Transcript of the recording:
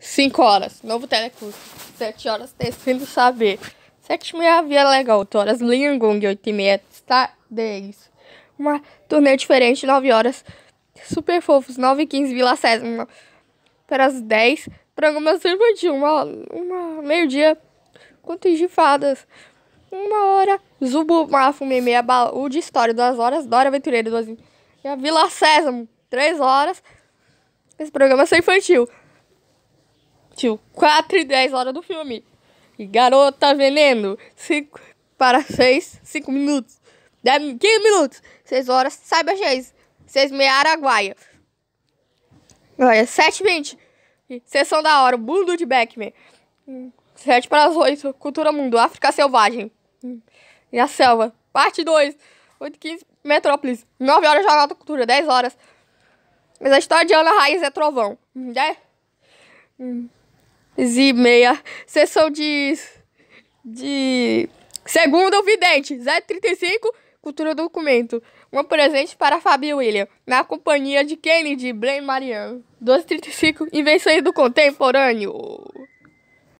5 horas, novo telecurso. 7 horas, tecendo saber. 7 é e meia, via legal. 8 horas, Lingung. 8 e meia, está 10. Uma turnê diferente, 9 horas. Super fofos, 9 e 15, Vila Sésamo. Para as 10, programa programação infantil. Uma, uma meio-dia, contos de fadas. Uma hora, Zubu, Mafo, Meia, Baú de História. 2 horas, Dora Aventureira. 12 e a Vila Sésamo. 3 horas, esse programa é infantil partiu. 4 e 10 horas do filme. E garota veneno. 5 para 6, 5 minutos. 10, 15 minutos. 6 horas, saiba 6. 6 meia Araguaia. Olha, 7 20. Sessão da hora, bundo de Beckman. 7 para as 8, Cultura Mundo, África Selvagem. E a Selva, parte 2. 8 e 15, Metrópolis. 9 horas, Jornal da Cultura, 10 horas. Mas a história de Ana Raiz é trovão. 10... Né? e meia, sessão de. de. Segundo o vidente, 035, cultura do documento. Um presente para Fabio William, na companhia de Kennedy Blaine Mariano. 1235, invenções do contemporâneo.